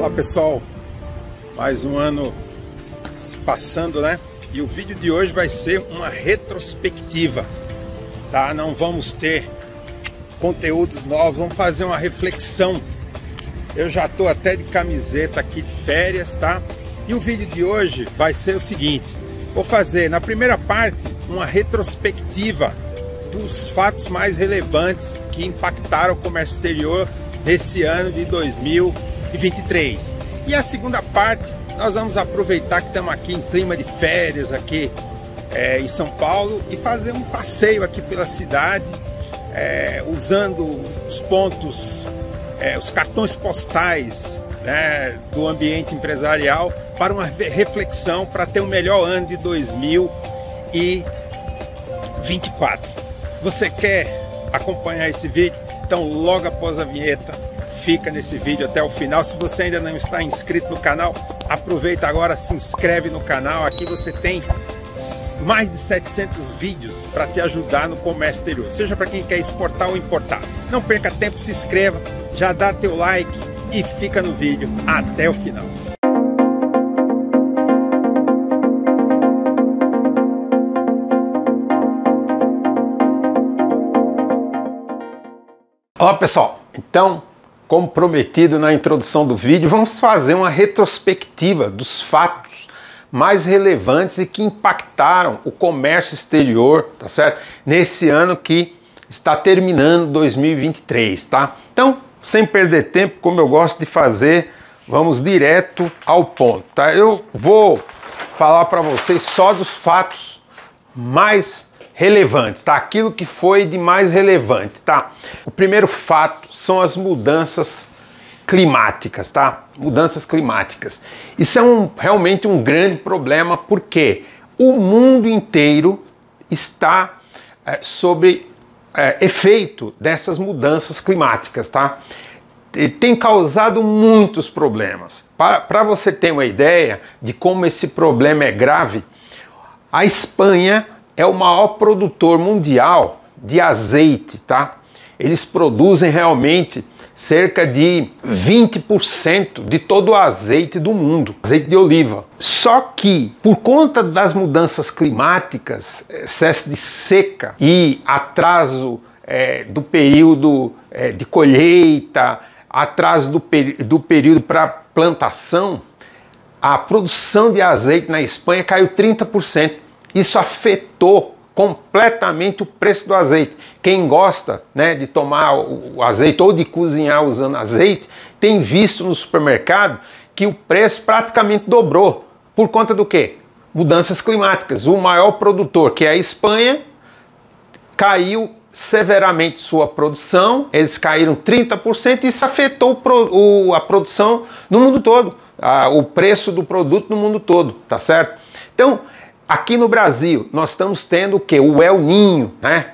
Olá pessoal, mais um ano se passando, né? E o vídeo de hoje vai ser uma retrospectiva, tá? Não vamos ter conteúdos novos, vamos fazer uma reflexão. Eu já tô até de camiseta aqui de férias, tá? E o vídeo de hoje vai ser o seguinte: vou fazer na primeira parte uma retrospectiva dos fatos mais relevantes que impactaram o comércio exterior nesse ano de 2020 e 23. E a segunda parte, nós vamos aproveitar que estamos aqui em clima de férias aqui é, em São Paulo e fazer um passeio aqui pela cidade, é, usando os pontos, é, os cartões postais né, do ambiente empresarial para uma reflexão para ter um melhor ano de 2024. Você quer acompanhar esse vídeo? Então, logo após a vinheta, fica nesse vídeo até o final. Se você ainda não está inscrito no canal, aproveita agora, se inscreve no canal. Aqui você tem mais de 700 vídeos para te ajudar no comércio exterior, seja para quem quer exportar ou importar. Não perca tempo, se inscreva, já dá teu like e fica no vídeo até o final. Olá pessoal, então como prometido na introdução do vídeo, vamos fazer uma retrospectiva dos fatos mais relevantes e que impactaram o comércio exterior, tá certo? Nesse ano que está terminando 2023, tá? Então, sem perder tempo, como eu gosto de fazer, vamos direto ao ponto, tá? Eu vou falar para vocês só dos fatos mais relevantes, tá? Aquilo que foi de mais relevante, tá? O primeiro fato são as mudanças climáticas, tá? Mudanças climáticas. Isso é um, realmente um grande problema porque o mundo inteiro está é, é, efeito dessas mudanças climáticas, tá? E tem causado muitos problemas. Para você ter uma ideia de como esse problema é grave, a Espanha é o maior produtor mundial de azeite, tá? Eles produzem realmente cerca de 20% de todo o azeite do mundo, azeite de oliva. Só que, por conta das mudanças climáticas, excesso de seca e atraso é, do período é, de colheita, atraso do, do período para plantação, a produção de azeite na Espanha caiu 30%. Isso afetou completamente o preço do azeite. Quem gosta né, de tomar o azeite ou de cozinhar usando azeite, tem visto no supermercado que o preço praticamente dobrou. Por conta do quê? Mudanças climáticas. O maior produtor, que é a Espanha, caiu severamente sua produção, eles caíram 30%, isso afetou a produção no mundo todo, ah, o preço do produto no mundo todo, tá certo? Então, Aqui no Brasil, nós estamos tendo o que? O El Ninho, né?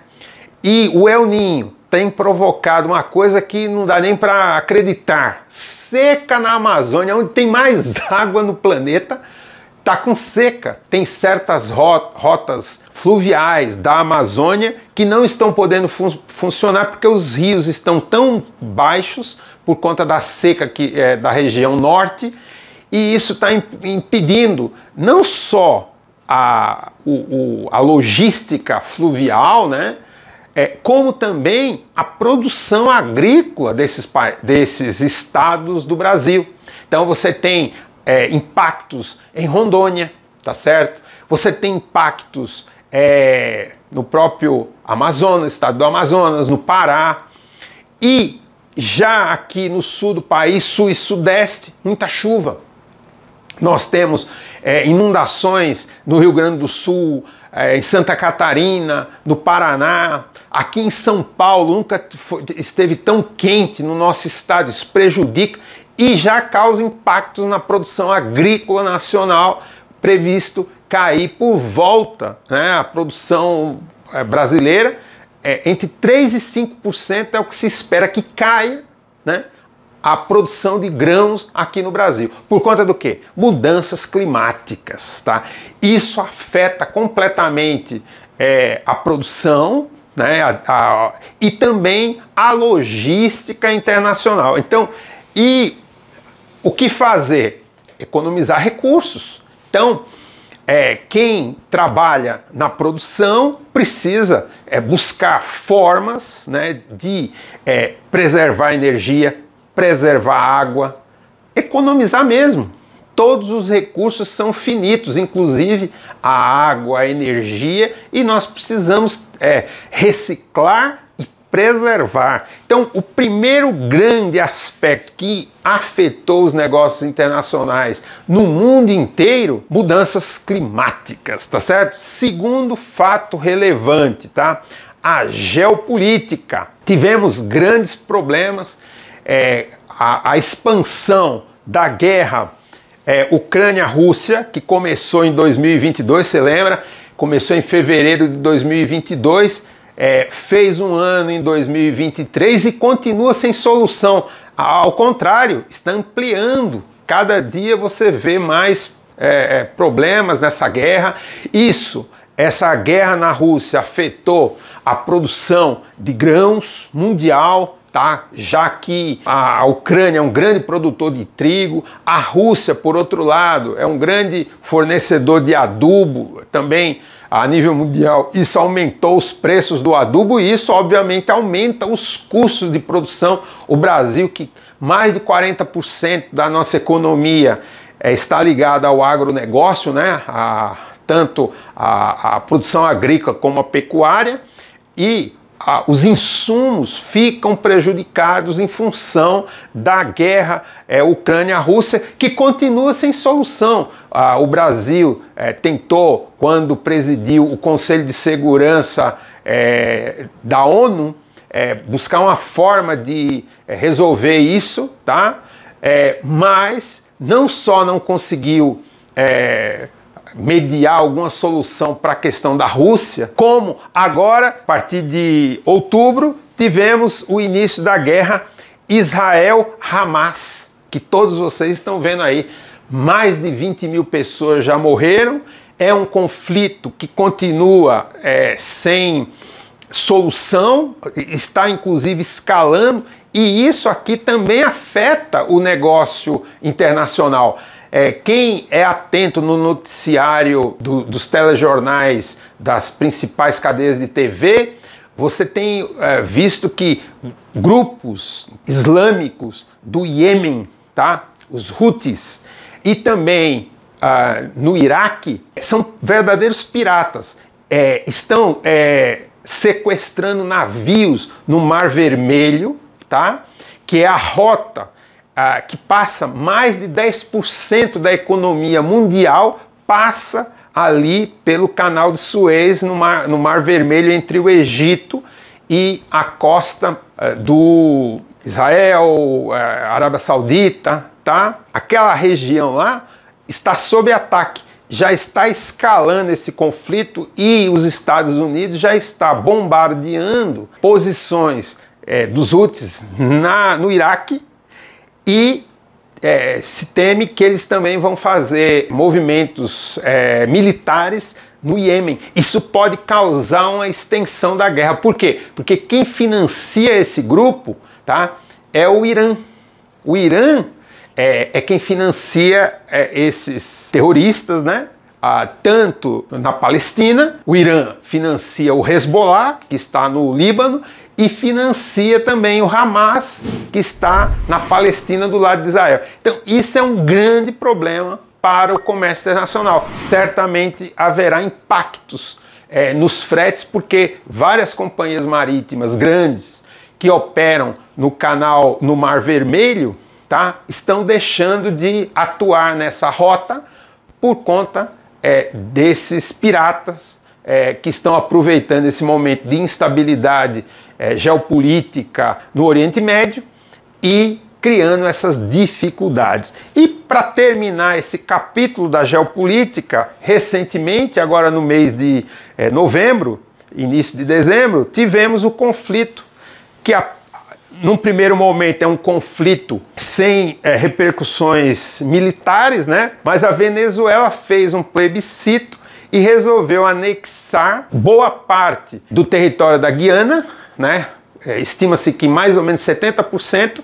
E o El Ninho tem provocado uma coisa que não dá nem para acreditar. Seca na Amazônia, onde tem mais água no planeta, tá com seca. Tem certas rotas fluviais da Amazônia que não estão podendo fun funcionar porque os rios estão tão baixos por conta da seca que, é, da região norte e isso está impedindo não só a, o, o, a logística fluvial, né? É, como também a produção agrícola desses, desses estados do Brasil. Então você tem é, impactos em Rondônia, tá certo? Você tem impactos é, no próprio Amazonas, estado do Amazonas, no Pará. E já aqui no sul do país, sul e sudeste, muita chuva. Nós temos é, inundações no Rio Grande do Sul, é, em Santa Catarina, no Paraná, aqui em São Paulo, nunca foi, esteve tão quente no nosso estado. Isso prejudica e já causa impactos na produção agrícola nacional, previsto cair por volta né, a produção é, brasileira. É, entre 3% e 5% é o que se espera que caia, né? a produção de grãos aqui no Brasil. Por conta do quê? Mudanças climáticas, tá? Isso afeta completamente é, a produção né, a, a, e também a logística internacional. Então, e o que fazer? Economizar recursos. Então, é, quem trabalha na produção precisa é, buscar formas né, de é, preservar energia, preservar água, economizar mesmo. Todos os recursos são finitos, inclusive a água, a energia, e nós precisamos é, reciclar e preservar. Então, o primeiro grande aspecto que afetou os negócios internacionais no mundo inteiro, mudanças climáticas, tá certo? Segundo fato relevante, tá? A geopolítica. Tivemos grandes problemas é, a, a, expansão da guerra é, Ucrânia-Rússia, que começou em 2022, você lembra? Começou em fevereiro de 2022, é, fez um ano em 2023 e continua sem solução. Ao contrário, está ampliando. Cada dia você vê mais é, é, problemas nessa guerra. Isso, essa guerra na Rússia afetou a produção de grãos mundial, tá? Já que a Ucrânia é um grande produtor de trigo, a Rússia, por outro lado, é um grande fornecedor de adubo também a nível mundial. Isso aumentou os preços do adubo e isso, obviamente, aumenta os custos de produção. O Brasil, que mais de 40% da nossa economia é, está ligada ao agronegócio, né? A, tanto a, a produção agrícola como a pecuária, e os insumos ficam prejudicados em função da guerra é, Ucrânia-Rússia, que continua sem solução. Ah, o Brasil é, tentou, quando presidiu o Conselho de Segurança é, da ONU, é, buscar uma forma de é, resolver isso, tá? É, mas não só não conseguiu mediar alguma solução para a questão da Rússia, como agora, a partir de outubro, tivemos o início da guerra Israel-Hamas, que todos vocês estão vendo aí. Mais de 20 mil pessoas já morreram. É um conflito que continua é, sem solução, está inclusive escalando, e isso aqui também afeta o negócio internacional. É, quem é atento no noticiário do, dos telejornais das principais cadeias de TV, você tem é, visto que grupos islâmicos do Iêmen, tá? os Houthis, e também ah, no Iraque, são verdadeiros piratas. É, estão é, sequestrando navios no Mar Vermelho, tá? que é a rota ah, que passa mais de 10% da economia mundial, passa ali pelo canal de Suez, no Mar, no mar Vermelho, entre o Egito e a costa ah, do Israel, ah, Arábia Saudita, tá? Aquela região lá está sob ataque já está escalando esse conflito e os Estados Unidos já está bombardeando posições é, dos Houthis na, no Iraque e é, se teme que eles também vão fazer movimentos é, militares no Iêmen. Isso pode causar uma extensão da guerra. Por quê? Porque quem financia esse grupo tá, é o Irã. O Irã é, é quem financia é, esses terroristas, né? Ah, tanto na Palestina, o Irã financia o Hezbollah, que está no Líbano, e financia também o Hamas, que está na Palestina do lado de Israel. Então, isso é um grande problema para o comércio internacional. Certamente haverá impactos é, nos fretes, porque várias companhias marítimas grandes que operam no canal no Mar Vermelho tá, estão deixando de atuar nessa rota por conta é, desses piratas é, que estão aproveitando esse momento de instabilidade é, geopolítica no Oriente Médio e criando essas dificuldades. E para terminar esse capítulo da geopolítica, recentemente, agora no mês de é, novembro, início de dezembro, tivemos o conflito que a, num primeiro momento é um conflito sem é, repercussões militares, né? Mas a Venezuela fez um plebiscito e resolveu anexar boa parte do território da Guiana né? É, estima-se que mais ou menos 70%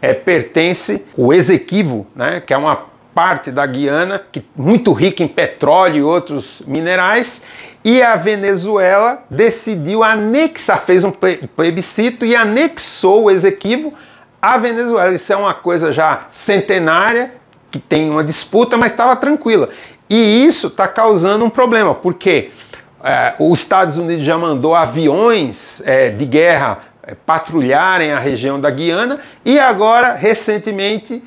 é, pertence o Esequivo, né? Que é uma parte da Guiana, que muito rica em petróleo e outros minerais, e a Venezuela decidiu anexar, fez um plebiscito e anexou o Executivo à Venezuela. Isso é uma coisa já centenária, que tem uma disputa, mas estava tranquila. E isso está causando um problema, porque quê? é, os Estados Unidos já mandou aviões é, de guerra é, patrulharem a região da Guiana e agora, recentemente,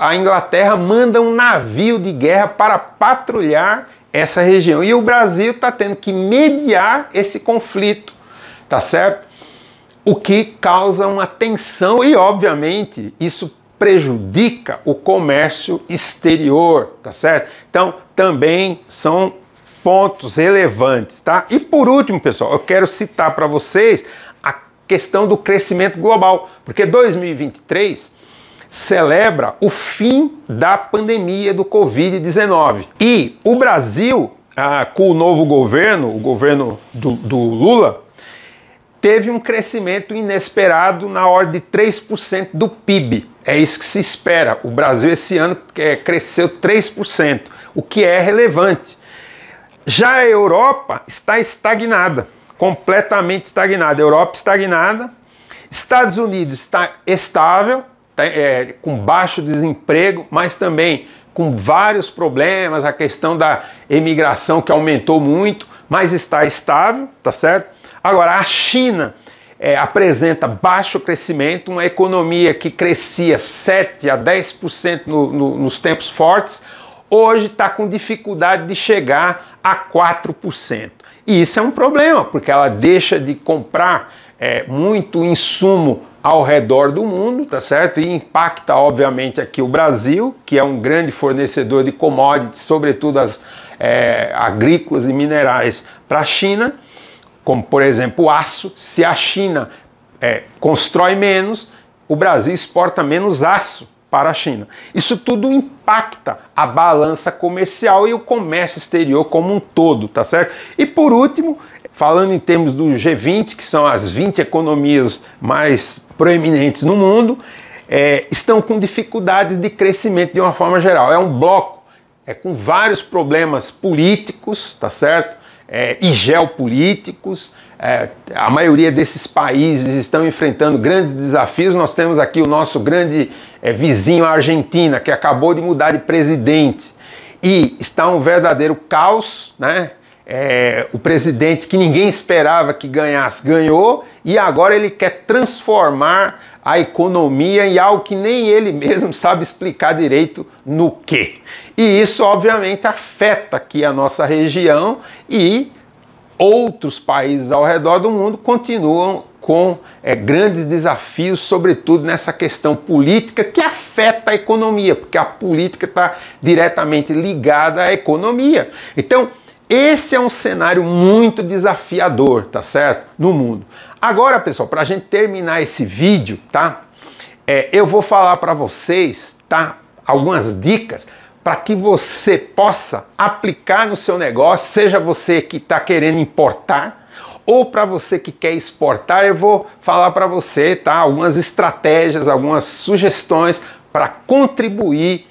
a Inglaterra manda um navio de guerra para patrulhar essa região. E o Brasil está tendo que mediar esse conflito, tá certo? O que causa uma tensão e, obviamente, isso prejudica o comércio exterior, tá certo? Então, também são pontos relevantes, tá? E por último, pessoal, eu quero citar para vocês a questão do crescimento global, porque 2023 celebra o fim da pandemia do Covid-19 e o Brasil, ah, com o novo governo, o governo do, do Lula, teve um crescimento inesperado na ordem de 3% do PIB. É isso que se espera. O Brasil esse ano é, cresceu 3%, o que é relevante. Já a Europa está estagnada, completamente estagnada. Europa estagnada, Estados Unidos está estável, tá, é, com baixo desemprego, mas também com vários problemas, a questão da emigração que aumentou muito, mas está estável, tá certo? Agora, a China é, apresenta baixo crescimento, uma economia que crescia 7 a 10% no, no, nos tempos fortes, hoje está com dificuldade de chegar a 4%. E isso é um problema, porque ela deixa de comprar é, muito insumo ao redor do mundo, tá certo? E impacta, obviamente, aqui o Brasil, que é um grande fornecedor de commodities, sobretudo as é, agrícolas e minerais, para a China, como por exemplo o aço. Se a China é, constrói menos, o Brasil exporta menos aço para a China. Isso tudo impacta a balança comercial e o comércio exterior como um todo, tá certo? E por último, falando em termos do G20, que são as 20 economias mais proeminentes no mundo, é, estão com dificuldades de crescimento de uma forma geral. É um bloco, é com vários problemas políticos, tá certo? é, e geopolíticos. É, a maioria desses países estão enfrentando grandes desafios. Nós temos aqui o nosso grande é, vizinho, a Argentina, que acabou de mudar de presidente. E está um verdadeiro caos, né? é, o presidente que ninguém esperava que ganhasse ganhou e agora ele quer transformar a economia em algo que nem ele mesmo sabe explicar direito no que. E isso obviamente afeta aqui a nossa região e outros países ao redor do mundo continuam com é, grandes desafios, sobretudo nessa questão política que afeta a economia, porque a política está diretamente ligada à economia. Então, esse é um cenário muito desafiador, tá certo? No mundo. Agora, pessoal, para a gente terminar esse vídeo, tá? É, eu vou falar para vocês, tá? Algumas dicas para que você possa aplicar no seu negócio, seja você que está querendo importar ou para você que quer exportar, eu vou falar para você, tá? Algumas estratégias, algumas sugestões para contribuir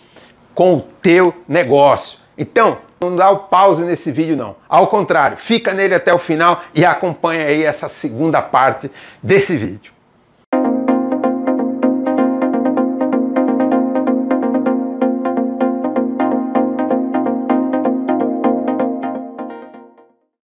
com o teu negócio. Então, não dá o pause nesse vídeo não. Ao contrário, fica nele até o final e acompanha aí essa segunda parte desse vídeo.